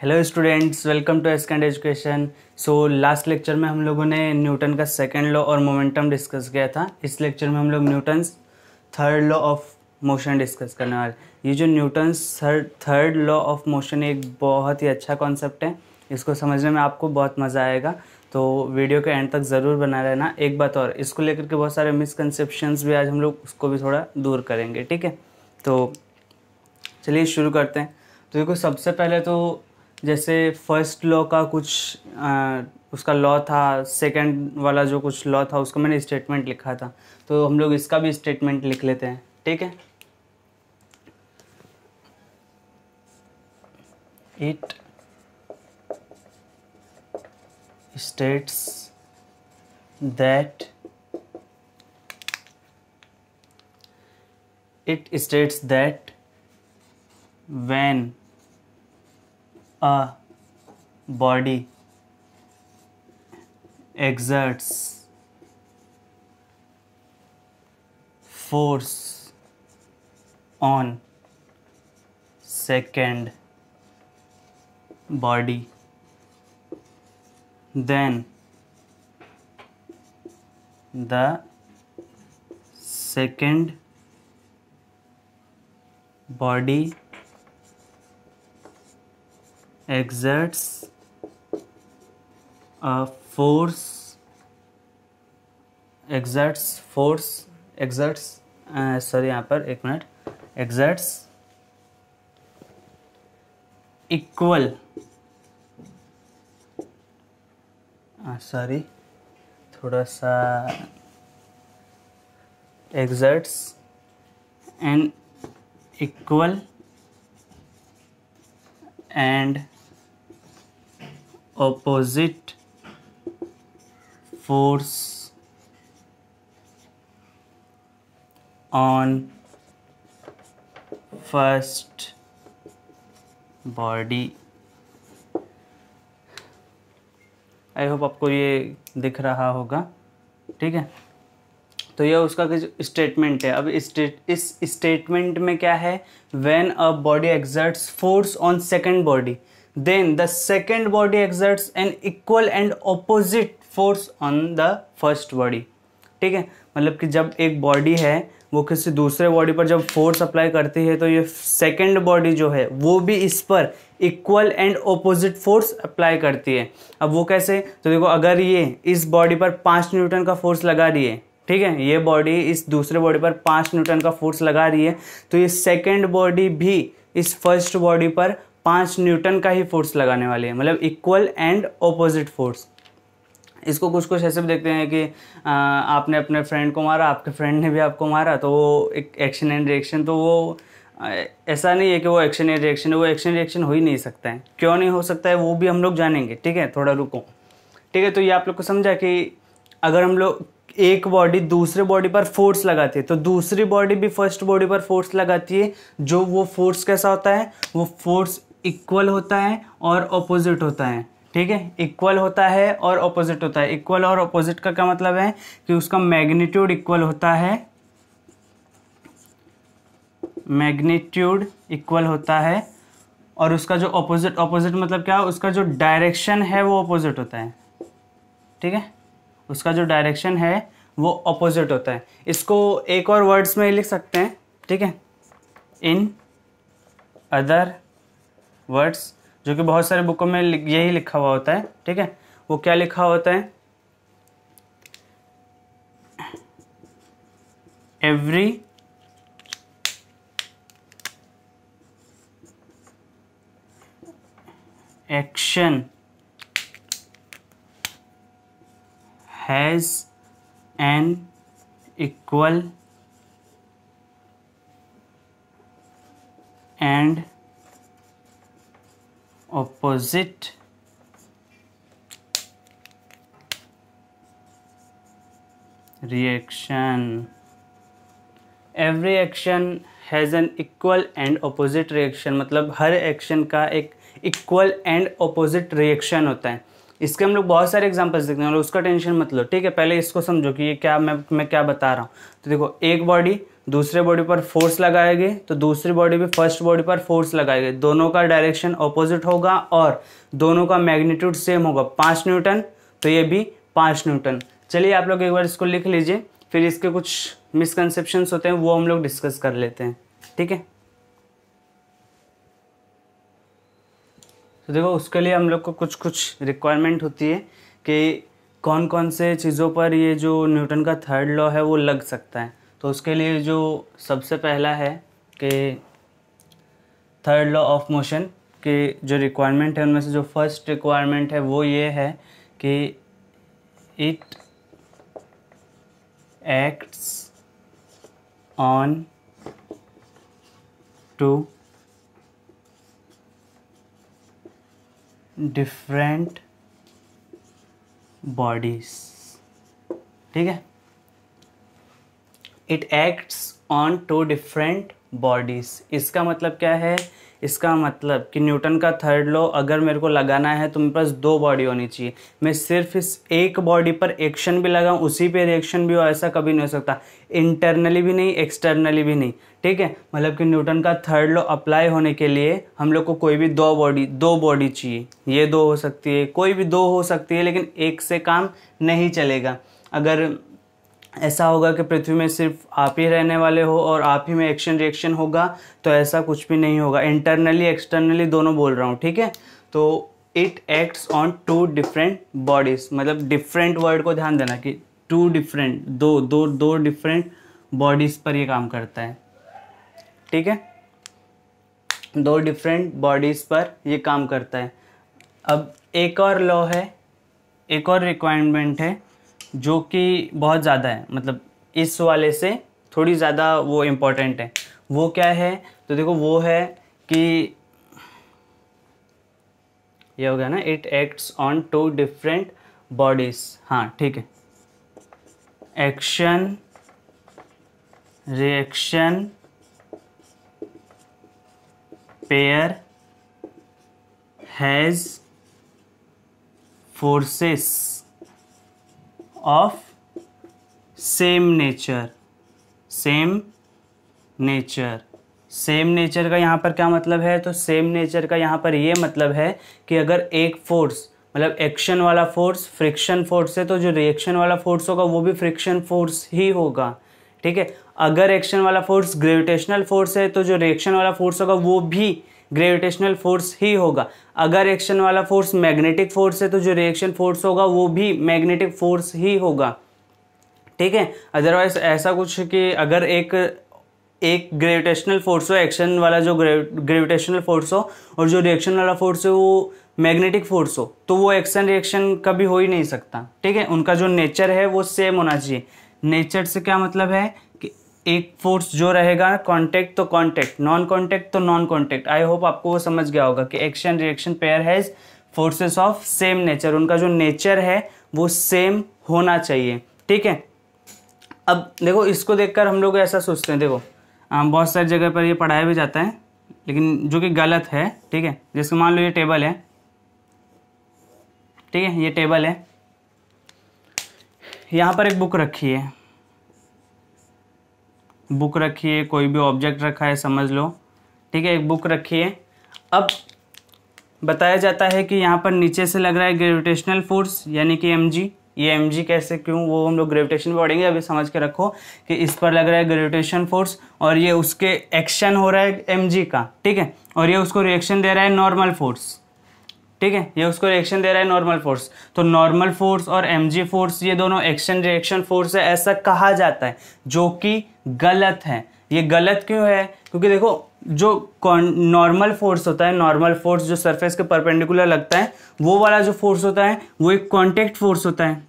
hello students welcome to Ascend education so last lecture में हम लोगों ने न्यूटन का सेकेंड लॉ और मोमेंटम डिस्कस किया था इस लेक्चर में हम लोग Newton's third law of motion discuss करने वाले ये जो Newton's third third law of motion एक बहुत ही अच्छा कॉन्सेप्ट है इसको समझने में आपको बहुत मज़ा आएगा तो वीडियो के एंड तक ज़रूर बना रहना एक बात और इसको लेकर के बहुत सारे मिसकनसेप्शंस भी आज हम लोग उसको भी थोड़ा दूर करेंगे ठीक है तो चलिए शुरू करते हैं तो देखो सबसे पहले तो जैसे फर्स्ट लॉ का कुछ आ, उसका लॉ था सेकंड वाला जो कुछ लॉ था उसका मैंने स्टेटमेंट लिखा था तो हम लोग इसका भी स्टेटमेंट लिख लेते हैं ठीक है it states that it states that when a body exerts force on second body then the second body exerts a force exerts force exerts sorry यहाँ पर एक मिनट exerts equal सॉरी थोड़ा सा exerts an equal and opposite force on first body I hope आपको ये दिख रहा होगा ठीक है तो यह उसका कुछ स्टेटमेंट है अब इस स्टेटमेंट में क्या है when a body exerts force on second body then the second body exerts an equal and opposite force on the first body ठीक है मतलब कि जब एक बॉडी है वो किसी दूसरे बॉडी पर जब फोर्स अप्लाई करती है तो ये सेकेंड बॉडी जो है वो भी इस पर equal and opposite force apply करती है अब वो कैसे तो देखो अगर ये इस बॉडी पर पाँच न्यूटन का फोर्स लगा रही है ठीक है ये बॉडी इस दूसरे बॉडी पर पाँच न्यूटन का फोर्स लगा रही है तो ये सेकेंड बॉडी भी इस फर्स्ट बॉडी पर पाँच न्यूटन का ही फोर्स लगाने वाले हैं मतलब इक्वल एंड ऑपोजिट फोर्स इसको कुछ कुछ ऐसे भी देखते हैं कि आ, आपने अपने फ्रेंड को मारा आपके फ्रेंड ने भी आपको मारा तो वो एक एक्शन एंड रिएक्शन तो वो ऐसा नहीं है कि वो एक्शन एंड रिएक्शन है वो एक्शन रिएक्शन हो ही नहीं सकता है क्यों नहीं हो सकता है वो भी हम लोग जानेंगे ठीक है थोड़ा रुको ठीक है तो ये आप लोग को समझा कि अगर हम लोग एक बॉडी दूसरे बॉडी पर फोर्स लगाती है तो दूसरी बॉडी भी फर्स्ट बॉडी पर फोर्स लगाती है जो वो फोर्स कैसा होता है वो फोर्स इक्वल होता है और ऑपोजिट होता है ठीक है इक्वल होता है और ऑपोजिट होता है इक्वल और ऑपोजिट का क्या मतलब है कि उसका मैग्नीट्यूड इक्वल होता है मैग्नीट्यूड इक्वल होता है और उसका जो ऑपोजिट ऑपोजिट मतलब क्या है उसका जो डायरेक्शन है वो ऑपोजिट होता है ठीक है उसका जो डायरेक्शन है वो ऑपोजिट होता है इसको एक और वर्ड्स में लिख सकते हैं ठीक है इन अदर वर्ड्स जो कि बहुत सारे बुकों में यही लिखा हुआ होता है ठीक है वो क्या लिखा होता है every action has an equal and opposite reaction every action has an equal and opposite reaction मतलब हर एक्शन का एक इक्वल एंड ऑपोजिट रिएक्शन होता है इसके हम लोग बहुत सारे एग्जांपल्स देखते हैं उसका टेंशन मत लो ठीक है पहले इसको समझो कि ये क्या मैं मैं क्या बता रहा हूँ तो देखो एक बॉडी दूसरे बॉडी पर फोर्स लगाएंगे तो दूसरी बॉडी पे फर्स्ट बॉडी पर फोर्स लगाएंगे दोनों का डायरेक्शन ऑपोजिट होगा और दोनों का मैग्नीट्यूड सेम होगा पाँच न्यूटन तो ये भी पाँच न्यूटन चलिए आप लोग एक बार इसको लिख लीजिए फिर इसके कुछ मिसकनसेप्शंस होते हैं वो हम लोग डिस्कस कर लेते हैं ठीक है तो देखो उसके लिए हम लोग को कुछ कुछ रिक्वायरमेंट होती है कि कौन कौन से चीज़ों पर ये जो न्यूटन का थर्ड लॉ है वो लग सकता है तो उसके लिए जो सबसे पहला है कि थर्ड लॉ ऑफ मोशन के जो रिक्वायरमेंट है उनमें से जो फर्स्ट रिक्वायरमेंट है वो ये है कि it acts on two different bodies ठीक है it acts on two different bodies इसका मतलब क्या है इसका मतलब कि न्यूटन का थर्ड लॉ अगर मेरे को लगाना है तो मेरे पास दो बॉडी होनी चाहिए मैं सिर्फ इस एक बॉडी पर एक्शन भी लगाऊं उसी पे रिएक्शन भी हो ऐसा कभी नहीं हो सकता इंटरनली भी नहीं एक्सटर्नली भी नहीं ठीक है मतलब कि न्यूटन का थर्ड लॉ अप्लाई होने के लिए हम लोग को कोई भी दो बॉडी दो बॉडी चाहिए ये दो हो सकती है कोई भी दो हो सकती है लेकिन एक से काम नहीं चलेगा अगर ऐसा होगा कि पृथ्वी में सिर्फ आप ही रहने वाले हो और आप ही में एक्शन रिएक्शन होगा तो ऐसा कुछ भी नहीं होगा इंटरनली एक्सटर्नली दोनों बोल रहा हूँ ठीक है तो it acts on two different bodies मतलब डिफरेंट वर्ड को ध्यान देना कि टू डिफरेंट दो दो दो डिफरेंट बॉडीज पर ये काम करता है ठीक है दो डिफरेंट बॉडीज पर ये काम करता है अब एक और लॉ है एक और रिक्वायरमेंट है जो कि बहुत ज़्यादा है मतलब इस वाले से थोड़ी ज़्यादा वो इम्पोर्टेंट है वो क्या है तो देखो वो है कि ये हो गया ना it acts on two different bodies हाँ ठीक है action reaction pair has forces of same nature same nature same nature का यहाँ पर क्या मतलब है तो सेम नेचर का यहाँ पर ये मतलब है कि अगर एक फोर्स मतलब एक्शन वाला फोर्स फ्रिक्शन फोर्स है तो जो रिएक्शन वाला फोर्स होगा वो भी फ्रिक्शन फोर्स ही होगा ठीक है अगर एक्शन वाला फोर्स ग्रेविटेशनल फोर्स है तो जो रिएक्शन वाला फोर्स होगा वो भी ग्रेविटेशनल फोर्स ही होगा अगर एक्शन वाला फोर्स मैग्नेटिक फोर्स है तो जो रिएक्शन फोर्स होगा वो भी मैग्नेटिक फोर्स ही होगा ठीक है अदरवाइज ऐसा कुछ कि अगर एक एक ग्रेविटेशनल फोर्स हो एक्शन वाला जो ग्रेविटेशनल फोर्स हो और जो रिएक्शन वाला फोर्स हो वो मैग्नेटिक फोर्स हो तो वो एक्शन रिएक्शन कभी हो ही नहीं सकता ठीक है उनका जो नेचर है वो सेम होना चाहिए नेचर से क्या मतलब है एक फोर्स जो रहेगा कांटेक्ट तो कांटेक्ट नॉन कांटेक्ट तो नॉन कांटेक्ट आई होप आपको वो समझ गया होगा कि action reaction pair has forces of same nature उनका जो नेचर है वो सेम होना चाहिए ठीक है अब देखो इसको देखकर हम लोग ऐसा सोचते हैं देखो बहुत सारी जगह पर ये पढ़ाया भी जाता है लेकिन जो कि गलत है ठीक है जैसे मान लो ये टेबल है ठीक है ये टेबल है यहाँ पर एक बुक रखी है बुक रखी है कोई भी ऑब्जेक्ट रखा है समझ लो ठीक है एक बुक रखी है अब बताया जाता है कि यहाँ पर नीचे से लग रहा है ग्रेविटेशनल फोर्स यानी कि एम ये एम कैसे क्यों वो हम लोग ग्रेविटेशन पढ़ेंगे अभी समझ के रखो कि इस पर लग रहा है ग्रेविटेशन फोर्स और ये उसके एक्शन हो रहा है एम का ठीक है और ये उसको रिएक्शन दे रहा है नॉर्मल फोर्स ठीक है ये उसको रिएक्शन दे रहा है नॉर्मल फोर्स तो नॉर्मल फोर्स और एम फोर्स ये दोनों एक्शन रिएक्शन फोर्स है ऐसा कहा जाता है जो कि गलत है ये गलत क्यों है क्योंकि देखो जो नॉर्मल फोर्स होता है नॉर्मल फोर्स जो सरफेस के परपेंडिकुलर लगता है वो वाला जो फोर्स होता है वो एक कॉन्टेक्ट फोर्स होता है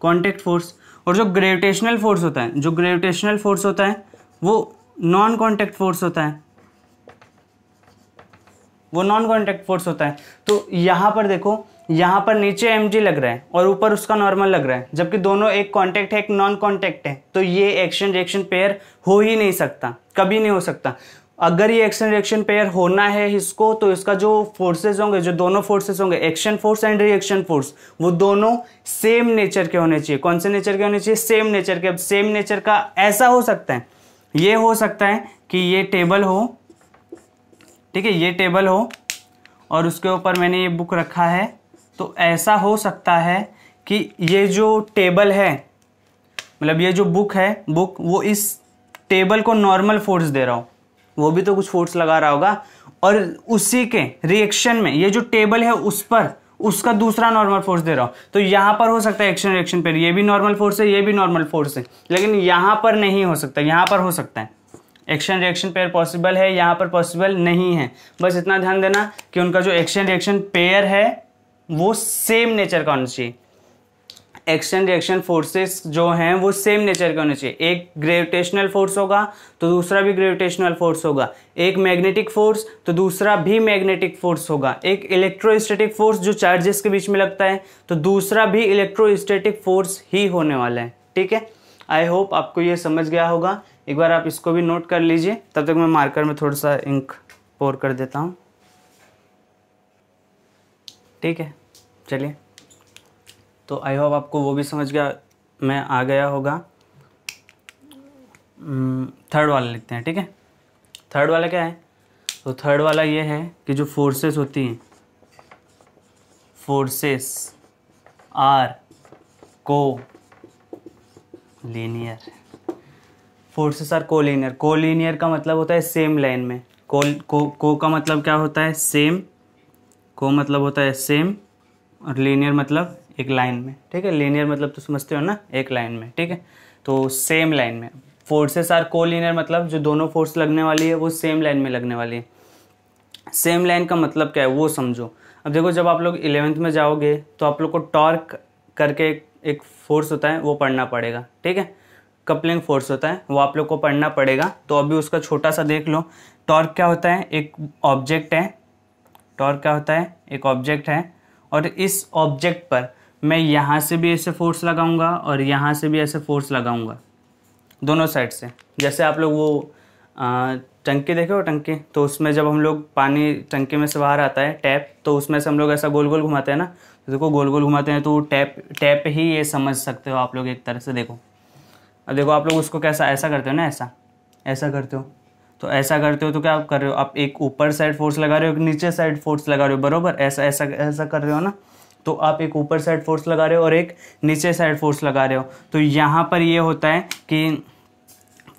कॉन्टेक्ट फोर्स और जो ग्रेविटेशनल फोर्स होता है जो ग्रेविटेशनल फोर्स होता है वो नॉन कॉन्टेक्ट फोर्स होता है वो नॉन कॉन्टैक्ट फोर्स होता है तो यहाँ पर देखो यहाँ पर नीचे एम लग रहा है और ऊपर उसका नॉर्मल लग रहा है जबकि दोनों एक कॉन्टैक्ट है एक नॉन कॉन्टैक्ट है तो ये एक्शन रिएक्शन पेयर हो ही नहीं सकता कभी नहीं हो सकता अगर ये एक्शन रिएक्शन पेयर होना है इसको तो इसका जो फोर्सेस होंगे जो दोनों फोर्सेस होंगे action force and reaction force वो दोनों सेम नेचर के होने चाहिए कौन से नेचर के होने चाहिए सेम नेचर के अब सेम नेचर का ऐसा हो सकता है ये हो सकता है कि ये टेबल हो ठीक है ये टेबल हो और उसके ऊपर मैंने ये बुक रखा है तो ऐसा हो सकता है कि ये जो टेबल है मतलब ये जो बुक है बुक वो इस टेबल को नॉर्मल फोर्स दे रहा हो वो भी तो कुछ फोर्स लगा रहा होगा और उसी के रिएक्शन में ये जो टेबल है उस पर उसका दूसरा नॉर्मल फोर्स दे रहा हूँ तो यहाँ पर हो सकता है एक्शन रिएक्शन पर ये भी नॉर्मल फोर्स है ये भी नॉर्मल फोर्स है लेकिन यहाँ पर नहीं हो सकता यहाँ पर हो सकता है एक्शन रिएक्शन पेयर पॉसिबल है यहाँ पर पॉसिबल नहीं है बस इतना ध्यान देना कि उनका जो एक्शन रिएक्शन पेयर है वो सेम नेचर का होना चाहिए एक्शन रिएक्शन फोर्सेस जो हैं वो सेम नेचर के होने चाहिए एक ग्रेविटेशनल फोर्स होगा तो दूसरा भी ग्रेविटेशनल फोर्स होगा एक मैग्नेटिक फोर्स तो दूसरा भी मैग्नेटिक फोर्स होगा एक इलेक्ट्रोस्टेटिक फोर्स जो चार्जेस के बीच में लगता है तो दूसरा भी इलेक्ट्रोस्टेटिक फोर्स ही होने वाला है ठीक है आई होप आपको ये समझ गया होगा एक बार आप इसको भी नोट कर लीजिए तब तक मैं मार्कर में थोड़ा सा इंक पोर कर देता हूँ ठीक है चलिए तो आई होप आपको वो भी समझ गया मैं आ गया होगा थर्ड hmm, वाला लिखते हैं ठीक है थर्ड वाला क्या है तो थर्ड वाला ये है कि जो फोर्सेस होती हैं forces are collinear forces are collinear collinear का मतलब होता है सेम लाइन में कोल को को का मतलब क्या होता है सेम को मतलब होता है सेम और लीनियर मतलब एक लाइन में ठीक है लीनियर मतलब तो समझते हो ना एक लाइन में ठीक है तो सेम लाइन में फोर्सेस आर कोलिनियर मतलब जो दोनों फोर्स लगने वाली है वो सेम लाइन में लगने वाली है सेम लाइन का मतलब क्या है वो समझो अब देखो जब आप लोग इलेवेंथ में जाओगे तो आप लोग को टॉर्क करके एक फोर्स होता है वो पढ़ना पड़ेगा ठीक है कपलिंग फोर्स होता है वो आप लोग को पढ़ना पड़ेगा तो अभी उसका छोटा सा देख लो टॉर्क क्या होता है एक ऑब्जेक्ट है टॉर्क क्या होता है एक ऑब्जेक्ट है और इस ऑब्जेक्ट पर मैं यहाँ से भी ऐसे फोर्स लगाऊंगा और यहाँ से भी ऐसे फोर्स लगाऊंगा दोनों साइड से जैसे आप लोग वो टंकी देखे हो टंकी तो उसमें जब हम लोग पानी टंकी में से बाहर आता है टैप तो उसमें से हम लोग ऐसा गोल गोल घुमाते हैं ना तो देखो गोल गोल घुमाते हैं तो टैप टैप ही ये समझ सकते हो आप लोग एक तरह से देखो अब देखो आप लोग उसको कैसा ऐसा करते हो ना ऐसा ऐसा करते हो तो ऐसा करते हो तो क्या आप कर रहे हो आप एक ऊपर साइड फोर्स लगा रहे हो एक नीचे साइड फोर्स लगा रहे हो बरोबर ऐसा ऐसा ऐसा कर रहे हो ना तो आप एक ऊपर साइड फोर्स लगा रहे हो और एक नीचे साइड फोर्स लगा रहे हो तो यहाँ पर ये होता है कि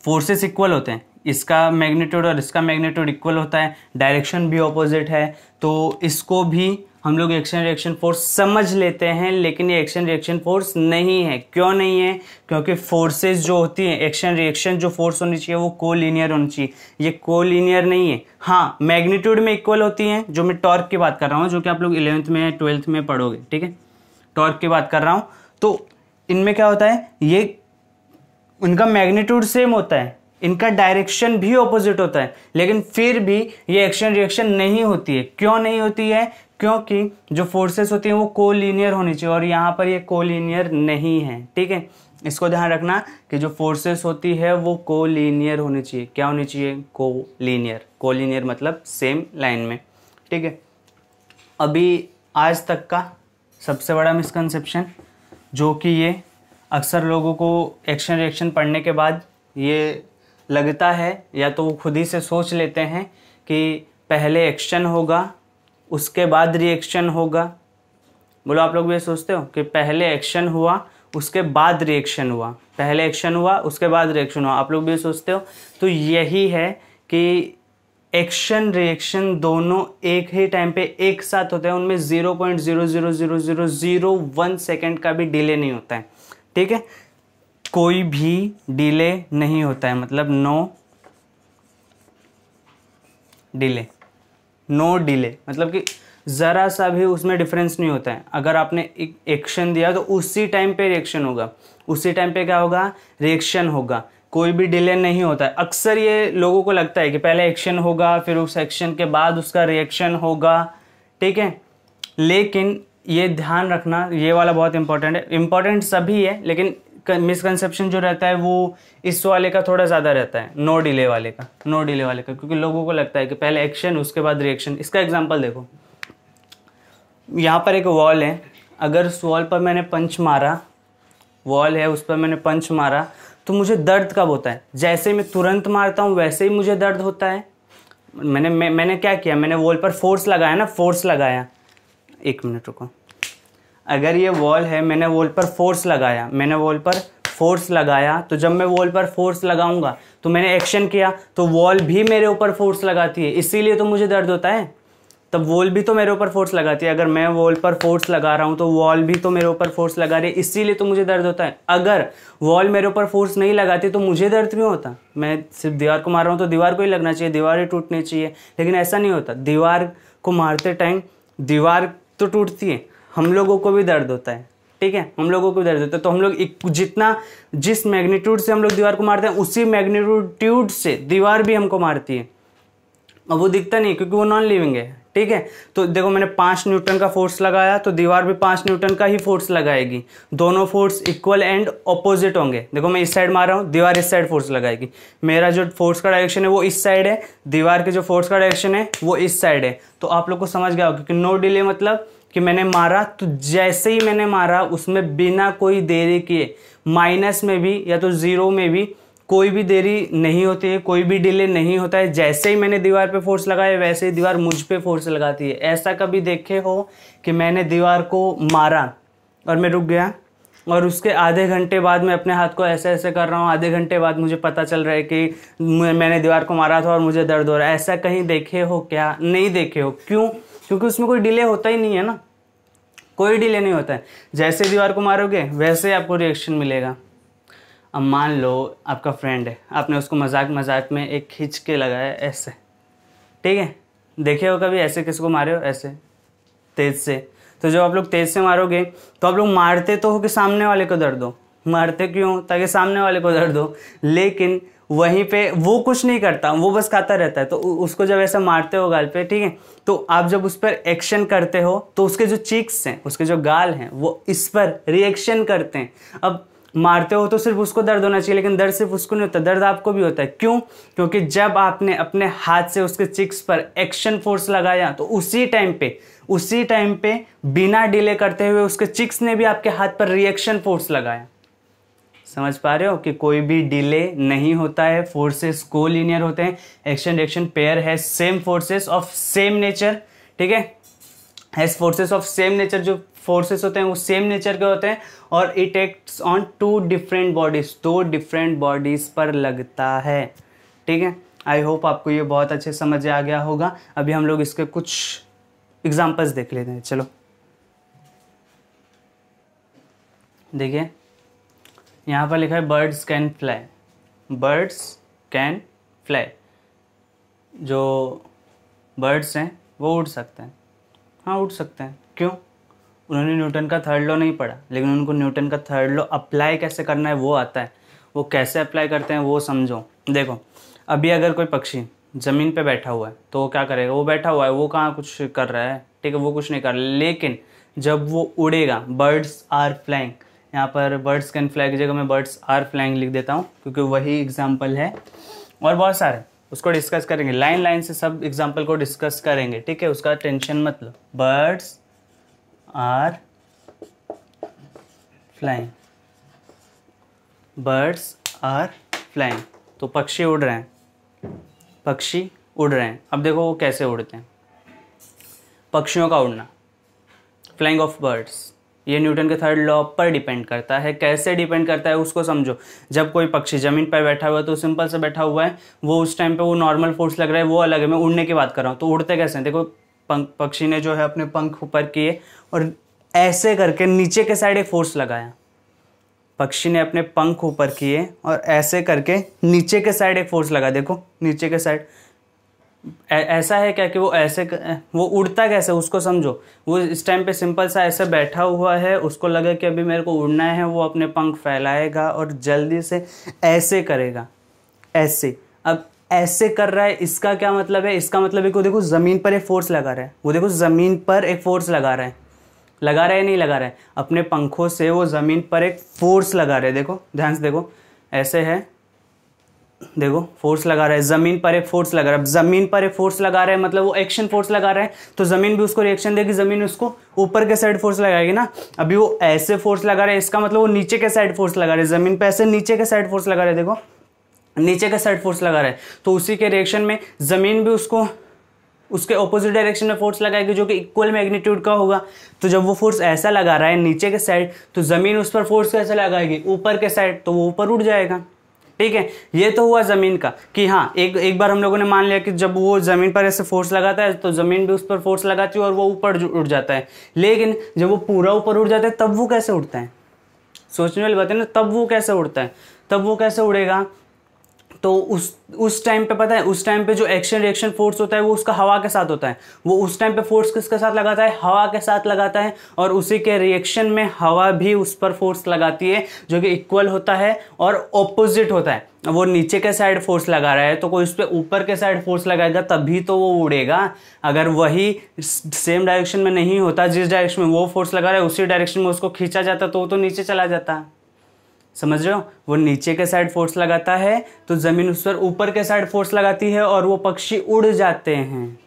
फोर्सेस इक्वल होते हैं इसका मैग्नीट्यूड और इसका मैग्नीट्यूड इक्वल होता है डायरेक्शन भी ऑपोजिट है तो इसको भी हम लोग एक्शन रिएक्शन फोर्स समझ लेते हैं लेकिन ये एक्शन रिएक्शन फोर्स नहीं है क्यों नहीं है क्योंकि फोर्सेस जो होती हैं एक्शन रिएक्शन जो फोर्स होनी चाहिए वो को लीनियर होनी चाहिए ये को लीनियर नहीं है हाँ मैग्नीट्यूड में इक्वल होती हैं जो मैं टॉर्क की बात कर रहा हूँ जो कि आप लोग इलेवंथ में ट्वेल्थ में पढ़ोगे ठीक है टॉर्क की बात कर रहा हूँ तो इनमें क्या होता है ये उनका मैग्नीट्यूड सेम होता है इनका डायरेक्शन भी ऑपोजिट होता है लेकिन फिर भी ये एक्शन रिएक्शन नहीं होती है क्यों नहीं होती है क्योंकि जो फोर्सेस होती हैं वो कोलिनियर होनी चाहिए और यहाँ पर ये कोलिनियर नहीं है ठीक है इसको ध्यान रखना कि जो फोर्सेस होती है वो कोलिनियर होनी चाहिए क्या होनी चाहिए कोलिनियर कोलिनियर मतलब सेम लाइन में ठीक है अभी आज तक का सबसे बड़ा मिसकनसेप्शन जो कि ये अक्सर लोगों को एक्शन रिएक्शन पढ़ने के बाद ये लगता है या तो वो खुद ही से सोच लेते हैं कि पहले एक्शन होगा उसके बाद रिएक्शन होगा बोलो आप लोग भी सोचते हो कि पहले एक्शन हुआ उसके बाद रिएक्शन हुआ पहले एक्शन हुआ उसके बाद रिएक्शन हुआ आप लोग भी सोचते हो तो यही है कि एक्शन रिएक्शन दोनों एक ही टाइम पे एक साथ होते हैं उनमें zero point zero zero zero zero zero one second का भी डिले नहीं होता है ठीक है कोई भी डिले नहीं होता है मतलब नो डिले नो डिले मतलब कि ज़रा सा भी उसमें डिफरेंस नहीं होता है अगर आपने एक एक्शन दिया तो उसी टाइम पे रिएक्शन होगा उसी टाइम पे क्या होगा रिएक्शन होगा कोई भी डिले नहीं होता है अक्सर ये लोगों को लगता है कि पहले एक्शन होगा फिर उस एक्शन के बाद उसका रिएक्शन होगा ठीक है लेकिन ये ध्यान रखना ये वाला बहुत इंपॉर्टेंट है इम्पॉर्टेंट सभी है लेकिन मिसकनसेप्शन जो रहता है वो इस वाले का थोड़ा ज़्यादा रहता है नो डिले वाले का नो डिले वाले का क्योंकि लोगों को लगता है कि पहले एक्शन उसके बाद रिएक्शन इसका एग्जाम्पल देखो यहाँ पर एक वॉल है अगर उस वॉल पर मैंने पंच मारा वॉल है उस पर मैंने पंच मारा तो मुझे दर्द कब होता है जैसे मैं तुरंत मारता हूँ वैसे ही मुझे दर्द होता है मैंने मैं, मैंने क्या किया मैंने वॉल पर फोर्स लगाया ना फोर्स लगाया एक मिनट रुको अगर ये वॉल है मैंने वॉल पर फोर्स लगाया मैंने वॉल पर फोर्स लगाया तो जब मैं वॉल पर फोर्स लगाऊंगा तो मैंने एक्शन किया तो वॉल भी मेरे ऊपर फोर्स लगाती है इसीलिए तो मुझे दर्द होता है तब वॉल भी तो मेरे ऊपर फोर्स लगाती है अगर मैं वॉल पर फोर्स लगा रहा हूँ तो वॉल भी तो मेरे ऊपर फोर्स लगा रही है इसीलिए तो मुझे दर्द होता है अगर वॉल मेरे ऊपर फोर्स नहीं लगाती तो मुझे दर्द क्यों होता मैं सिर्फ दीवार को मार रहा हूँ तो दीवार को ही लगना चाहिए दीवार ही टूटनी चाहिए लेकिन ऐसा नहीं होता दीवार को मारते टाइम दीवार तो टूटती है हम लोगों को भी दर्द होता है ठीक है हम लोगों को भी दर्द होता है तो हम लोग जितना जिस मैग्नीट्यूड से हम लोग दीवार को मारते हैं उसी मैग्नीट्यूड से दीवार भी हमको मारती है अब वो दिखता नहीं क्योंकि वो नॉन लिविंग है ठीक है तो देखो मैंने पाँच न्यूटन का फोर्स लगाया तो दीवार भी पाँच न्यूटन का ही फोर्स लगाएगी दोनों फोर्स इक्वल एंड ऑपोजिट होंगे देखो मैं इस साइड मार रहा हूँ दीवार इस साइड फोर्स लगाएगी मेरा जो फोर्स का डायरेक्शन है वो इस साइड है दीवार के जो फोर्स का डायरेक्शन है वो इस साइड है तो आप लोग को समझ गया होगा क्योंकि नो डिले मतलब कि मैंने मारा तो जैसे ही मैंने मारा उसमें बिना कोई देरी किए माइनस में भी या तो ज़ीरो में भी कोई भी देरी नहीं होती है कोई भी डिले नहीं होता है जैसे ही मैंने दीवार पे फोर्स लगाया वैसे ही दीवार मुझ पे फोर्स लगाती है ऐसा कभी देखे हो कि मैंने दीवार को मारा और मैं रुक गया और उसके आधे घंटे बाद मैं अपने हाथ को ऐसे ऐसे कर रहा हूँ आधे घंटे बाद मुझे पता चल रहा है कि मैंने दीवार को मारा था और मुझे दर्द हो रहा है ऐसा कहीं देखे हो क्या नहीं देखे हो क्यों क्योंकि उसमें कोई डिले होता ही नहीं है ना कोई डिले नहीं होता है जैसे दीवार को मारोगे वैसे ही आपको रिएक्शन मिलेगा अब मान लो आपका फ्रेंड है आपने उसको मजाक मजाक में एक खींच के लगाया ऐसे ठीक है देखे हो कभी ऐसे किसको मारे हो ऐसे तेज़ से तो जब आप लोग तेज़ से मारोगे तो आप लोग मारते तो हो कि सामने वाले को दर्द हो मारते क्यों ताकि सामने वाले को दर्द हो लेकिन वहीं पे वो कुछ नहीं करता वो बस खाता रहता है तो उसको जब ऐसा मारते हो गाल पे ठीक है तो आप जब उस पर एक्शन करते हो तो उसके जो चीक्स हैं उसके जो गाल हैं वो इस पर रिएक्शन करते हैं अब मारते हो तो सिर्फ उसको दर्द होना चाहिए लेकिन दर्द सिर्फ उसको नहीं होता दर्द आपको भी होता है क्यों क्योंकि जब आपने अपने हाथ से उसके चिक्स पर एक्शन फोर्स लगाया तो उसी टाइम पे उसी टाइम पे बिना डिले करते हुए उसके चिक्स ने भी आपके हाथ पर रिएक्शन फोर्स लगाया समझ पा रहे हो कि कोई भी डिले नहीं होता है फोर्सेस को लीनियर होते हैं एक्शन रिएक्शन पेयर है same forces of same nature ठीक है has forces of same nature जो फोर्सेस होते हैं वो सेम नेचर के होते हैं और it acts on two different bodies दो डिफरेंट बॉडीज पर लगता है ठीक है आई होप आपको ये बहुत अच्छे समझ आ गया होगा अभी हम लोग इसके कुछ एग्जाम्पल्स देख लेते हैं चलो देखिए यहाँ पर लिखा है birds can fly birds can fly जो बर्ड्स हैं वो उड़ सकते हैं हाँ उड़ सकते हैं क्यों उन्होंने न्यूटन का थर्ड लॉ नहीं पढ़ा लेकिन उनको न्यूटन का थर्ड लॉ अप्लाई कैसे करना है वो आता है वो कैसे अप्लाई करते हैं वो समझो देखो अभी अगर कोई पक्षी ज़मीन पे बैठा हुआ है तो वो क्या करेगा वो बैठा हुआ है वो कहाँ कुछ कर रहा है ठीक है वो कुछ नहीं कर रहा लेकिन जब वो उड़ेगा बर्ड्स आर फ्लाइंग यहाँ पर बर्ड्स कैन फ्लाई की जगह मैं बर्ड्स आर फ्लाइंग लिख देता हूँ क्योंकि वही एग्जाम्पल है और बहुत सारे उसको डिस्कस करेंगे लाइन लाइन से सब एग्जाम्पल को डिस्कस करेंगे ठीक है उसका टेंशन मत लो birds are flying birds are flying तो पक्षी उड़ रहे हैं पक्षी उड़ रहे हैं अब देखो वो कैसे उड़ते हैं पक्षियों का उड़ना फ्लाइंग ऑफ बर्ड्स ये न्यूटन के थर्ड लॉ पर डिपेंड करता है कैसे डिपेंड करता है उसको समझो जब कोई पक्षी ज़मीन पर बैठा हुआ है तो सिंपल से बैठा हुआ है वो उस टाइम पे वो नॉर्मल फोर्स लग रहा है वो अलग है मैं उड़ने की बात कर रहा हूँ तो उड़ते कैसे हैं देखो पंख पक्षी ने जो है अपने पंख ऊपर किए और ऐसे करके नीचे के साइड एक फोर्स लगाया पक्षी ने अपने पंख ऊपर किए और ऐसे करके नीचे के साइड एक फोर्स लगा देखो नीचे के साइड ऐसा है क्या कि वो ऐसे वो उड़ता कैसे उसको समझो वो इस टाइम पे सिंपल सा ऐसे बैठा हुआ है उसको लगा कि अभी मेरे को उड़ना है वो अपने पंख फैलाएगा और जल्दी से ऐसे करेगा ऐसे अब ऐसे कर रहा है इसका क्या मतलब है इसका मतलब है कि वो देखो ज़मीन पर एक फोर्स लगा रहा है वो देखो ज़मीन पर एक फोर्स लगा रहा है लगा रहा है नहीं लगा रहा है अपने पंखों से वो ज़मीन पर एक फोर्स लगा रहे देखो ध्यान से देखो ऐसे है देखो फोर्स लगा रहा है ज़मीन पर एक फोर्स लगा रहा है ज़मीन पर एक फोर्स लगा रहा है मतलब वो एक्शन फोर्स लगा रहा है तो ज़मीन भी उसको रिएक्शन देगी ज़मीन उसको ऊपर के साइड फोर्स लगाएगी ना अभी वो ऐसे फोर्स लगा रहा है इसका मतलब वो नीचे के साइड फोर्स लगा रहा है ज़मीन पर ऐसे नीचे के साइड फोर्स लगा रहे देखो नीचे का साइड फोर्स लगा रहा है तो उसी के रिएक्शन में ज़मीन भी उसको उसके ऑपोजिट डायरेक्शन में फोर्स लगाएगी जो कि इक्वल मैग्नीट्यूड का होगा तो जब वो फोर्स ऐसा लगा रहा है नीचे के साइड तो ज़मीन उस पर फोर्स कैसे लगाएगी ऊपर के साइड तो वो ऊपर उठ जाएगा ठीक है ये तो हुआ ज़मीन का कि हाँ एक एक बार हम लोगों ने मान लिया कि जब वो ज़मीन पर ऐसे फोर्स लगाता है तो ज़मीन भी उस पर फोर्स लगाती है और वो ऊपर उड़ जाता है लेकिन जब वो पूरा ऊपर उड़ जाता है तब वो कैसे उड़ता है सोचने वाली बात है ना तब वो कैसे उड़ता है तब वो कैसे उड़ेगा तो उस उस टाइम पे पता है उस टाइम पे जो एक्शन रिएक्शन फोर्स होता है वो उसका हवा के साथ होता है वो उस टाइम पे फोर्स किसके साथ लगाता है हवा के साथ लगाता है और उसी के रिएक्शन में हवा भी उस पर फोर्स लगाती है जो कि इक्वल होता है और ऑपोजिट होता है वो नीचे के साइड फोर्स लगा रहा है तो कोई उस पर ऊपर के साइड फोर्स लगाएगा तभी तो वो उड़ेगा अगर वही सेम डायरेक्शन में नहीं होता जिस डायरेक्शन में वो फोर्स लगा रहा है उसी डायरेक्शन में उसको खींचा जाता तो वो तो नीचे चला जाता है समझ रहे हो वो नीचे के साइड फोर्स लगाता है तो ज़मीन उस पर ऊपर के साइड फोर्स लगाती है और वो पक्षी उड़ जाते हैं